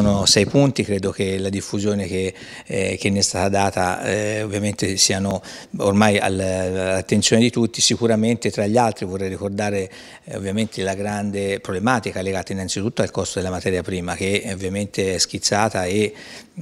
sono sei punti, credo che la diffusione che, eh, che ne è stata data eh, ovviamente siano ormai all'attenzione di tutti, sicuramente tra gli altri vorrei ricordare eh, ovviamente la grande problematica legata innanzitutto al costo della materia prima che ovviamente è schizzata e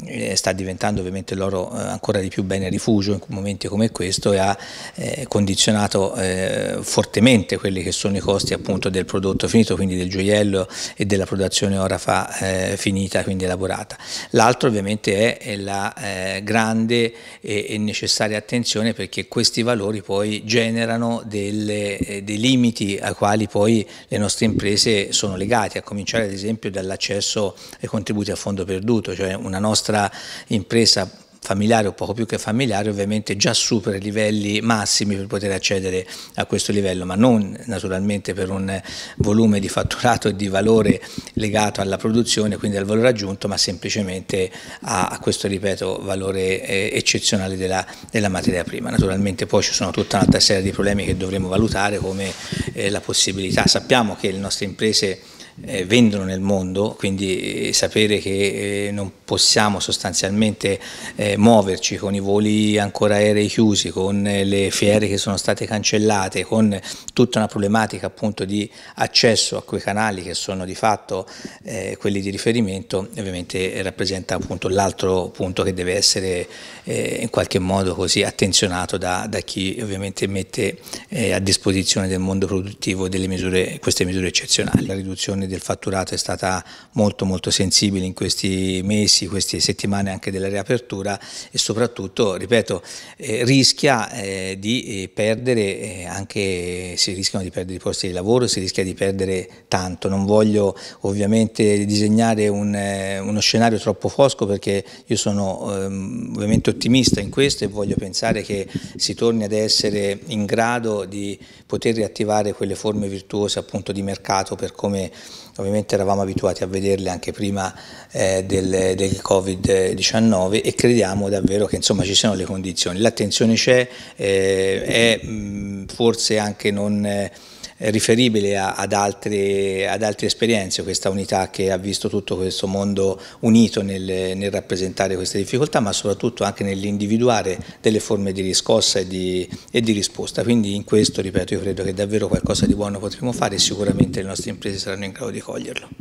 eh, sta diventando ovviamente loro eh, ancora di più bene rifugio in momenti come questo e ha eh, condizionato eh, fortemente quelli che sono i costi appunto del prodotto finito, quindi del gioiello e della produzione ora orafa eh, finita, quindi elaborata. L'altro ovviamente è, è la grande e, e, necessaria attenzione perché questi valori poi generano delle, dei limiti ai quali poi le nostre imprese sono legate, a cominciare ad esempio dall'accesso ai contributi a fondo perduto, cioè una nostra vostra impresa familiare o poco più che familiare ovviamente già supera i livelli massimi per poter accedere a questo livello, ma non naturalmente per un volume di fatturato e di valore legato alla produzione, quindi al valore aggiunto, ma semplicemente a, questo, ripeto, valore eh, eccezionale della, della, materia prima. Naturalmente poi ci sono tutta un'altra serie di problemi che dovremo valutare come eh, la possibilità. Sappiamo che le nostre imprese eh, vendono nel mondo, quindi eh, sapere che eh, non possiamo sostanzialmente eh, muoverci con i voli ancora aerei chiusi, con eh, le fiere che sono state cancellate, con tutta una problematica appunto di accesso a quei canali che sono di fatto eh, quelli di riferimento, ovviamente rappresenta appunto l'altro punto che deve essere in qualche modo così attenzionato da, da chi ovviamente mette a disposizione del mondo produttivo delle misure, queste misure eccezionali. La riduzione diminuzione del fatturato è stata molto molto sensibile in questi mesi, queste settimane anche della riapertura e soprattutto, ripeto, eh, rischia eh, di eh, perdere eh, anche, si rischiano di perdere i posti di lavoro, si rischia di perdere tanto. Non voglio ovviamente disegnare un, eh, uno scenario troppo fosco perché io sono ehm, ovviamente ottimista in questo e voglio pensare che si torni ad essere in grado di poter riattivare quelle forme virtuose appunto di mercato per come ovviamente eravamo abituati a vederle anche prima eh, del, del Covid-19 e crediamo davvero che insomma, ci siano le condizioni. L'attenzione c'è, eh, è mh, mm, forse anche non... Eh, riferibile a, ad, altre, ad, altre, esperienze, questa unità che ha visto tutto questo mondo unito nel, nel rappresentare queste difficoltà, ma soprattutto anche nell'individuare delle forme di riscossa e di, e di, risposta. Quindi in questo, ripeto, io credo che davvero qualcosa di buono potremo fare e sicuramente le nostre imprese saranno in grado di coglierlo.